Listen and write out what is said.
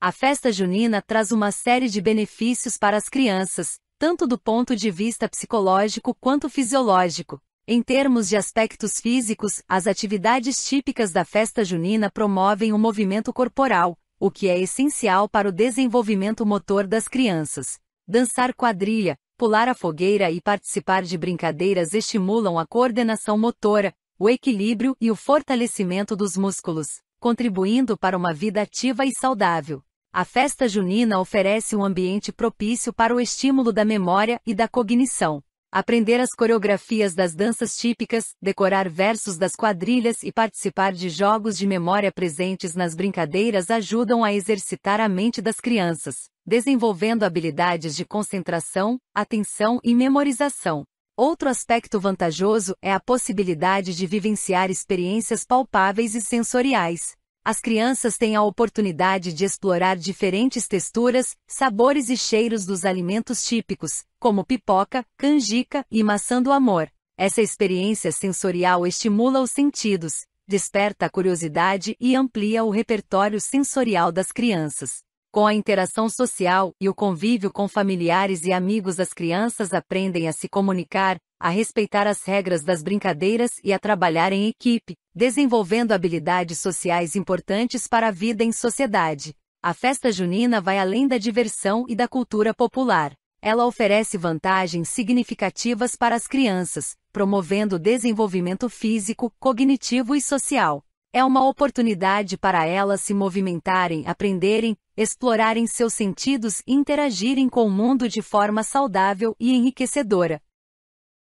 A festa junina traz uma série de benefícios para as crianças, tanto do ponto de vista psicológico quanto fisiológico. Em termos de aspectos físicos, as atividades típicas da festa junina promovem o movimento corporal, o que é essencial para o desenvolvimento motor das crianças. Dançar quadrilha, pular a fogueira e participar de brincadeiras estimulam a coordenação motora, o equilíbrio e o fortalecimento dos músculos, contribuindo para uma vida ativa e saudável. A festa junina oferece um ambiente propício para o estímulo da memória e da cognição. Aprender as coreografias das danças típicas, decorar versos das quadrilhas e participar de jogos de memória presentes nas brincadeiras ajudam a exercitar a mente das crianças, desenvolvendo habilidades de concentração, atenção e memorização. Outro aspecto vantajoso é a possibilidade de vivenciar experiências palpáveis e sensoriais as crianças têm a oportunidade de explorar diferentes texturas, sabores e cheiros dos alimentos típicos, como pipoca, canjica e maçã do amor. Essa experiência sensorial estimula os sentidos, desperta a curiosidade e amplia o repertório sensorial das crianças. Com a interação social e o convívio com familiares e amigos, as crianças aprendem a se comunicar, a respeitar as regras das brincadeiras e a trabalhar em equipe, desenvolvendo habilidades sociais importantes para a vida em sociedade. A festa junina vai além da diversão e da cultura popular. Ela oferece vantagens significativas para as crianças, promovendo o desenvolvimento físico, cognitivo e social. É uma oportunidade para elas se movimentarem, aprenderem, explorarem seus sentidos e interagirem com o mundo de forma saudável e enriquecedora.